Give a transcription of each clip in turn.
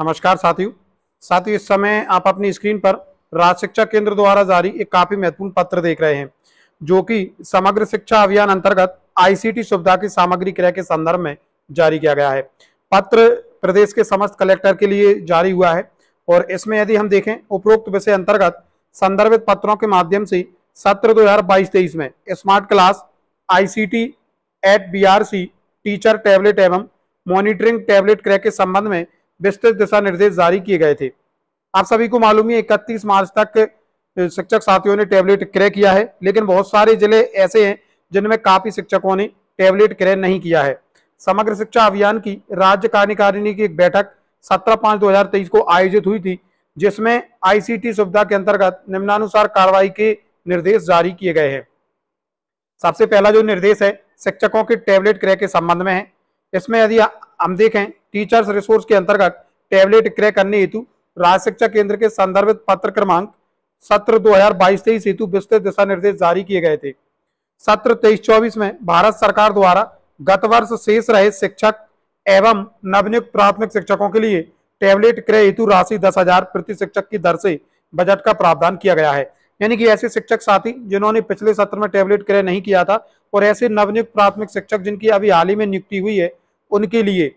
नमस्कार साथियों साथियों इस समय आप अपनी स्क्रीन पर राज्य शिक्षा केंद्र द्वारा जारी एक काफी महत्वपूर्ण पत्र देख रहे हैं जो कि समग्र शिक्षा अभियान अंतर्गत आईसीटी सुविधा की सामग्री क्रय के संदर्भ में जारी किया गया है पत्र प्रदेश के समस्त कलेक्टर के लिए जारी हुआ है और इसमें यदि हम देखें उपरोक्त विषय अंतर्गत संदर्भित पत्रों के माध्यम से सत्र दो हजार बाईस तेईस में स्मार्ट क्लास आईसीटी एट बी टीचर टैबलेट एवं मॉनिटरिंग टैबलेट क्रय के संबंध में विस्तृत दिशा निर्देश जारी किए गए थे आप सभी को मालूम है इकतीस मार्च तक शिक्षक साथियों ने टैबलेट क्रय किया है लेकिन बहुत सारे जिले ऐसे हैं जिनमें काफी शिक्षकों ने टैबलेट क्रय नहीं किया है समग्र शिक्षा अभियान की राज्य कार्यकारिणी की एक बैठक सत्रह पांच दो हजार तेईस को आयोजित हुई थी जिसमें आईसीटी सुविधा के अंतर्गत निम्नानुसार कार्रवाई के निर्देश जारी किए गए हैं सबसे पहला जो निर्देश है शिक्षकों के टेबलेट क्रय के संबंध में है इसमें यदि हम देखें टीचर्स रिसोर्स के अंतर्गत टैबलेट क्रय करने हेतु राज्य शिक्षा केंद्र के संदर्भित पत्र क्रमांक सत्र 2022 तेईस हेतु विस्तृत दिशा निर्देश जारी किए गए थे सत्र 23-24 में भारत सरकार द्वारा गत वर्ष शेष रहे शिक्षक एवं नवनियुक्त प्राथमिक शिक्षकों के लिए टैबलेट क्रय हेतु राशि दस हजार प्रति शिक्षक की दर से बजट का प्रावधान किया गया है यानी कि ऐसे शिक्षक साथी जिन्होंने पिछले सत्र में टैबलेट क्रय नहीं किया था और ऐसे नवनियुक्त प्राथमिक शिक्षक जिनकी अभी हाल ही में नियुक्ति हुई है उनके लिए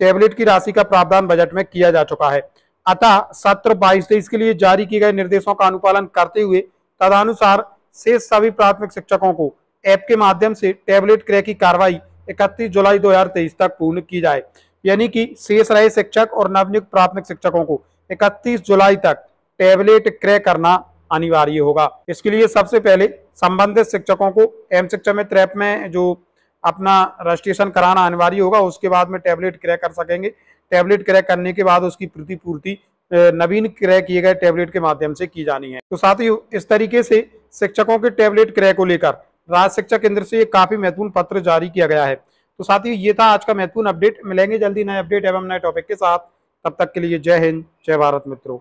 टेबलेट की राशि का प्रावधान बजट में किया जा चुका है अतः सत्र बाईस तेईस के लिए जारी किए गए निर्देशों का अनुपालन करते हुए तदनुसार शेष सभी प्राथमिक शिक्षकों को ऐप के माध्यम से टेबलेट क्रय की कार्रवाई 31 जुलाई 2023 तक पूर्ण की जाए यानी कि शेष रहे शिक्षक और नवनियुक्त प्राथमिक शिक्षकों को 31 जुलाई तक टेबलेट क्रय करना अनिवार्य होगा इसके लिए सबसे पहले संबंधित शिक्षकों को एम शिक्षा में ट्रैप में जो अपना रजिस्ट्रेशन कराना अनिवार्य होगा उसके बाद में टैबलेट क्रय कर सकेंगे टैबलेट क्रय करने के बाद उसकी प्रतिपूर्ति नवीन क्रय किए गए टैबलेट के माध्यम से की जानी है तो साथ ही इस तरीके से शिक्षकों के टैबलेट क्रय को लेकर राज्य शिक्षा केंद्र से काफी महत्वपूर्ण पत्र जारी किया गया है तो साथ ही ये था आज का महत्वपूर्ण अपडेट मिलेंगे जल्दी नए अपडेट एवं नए टॉपिक के साथ तब तक के लिए जय हिंद जय भारत मित्रों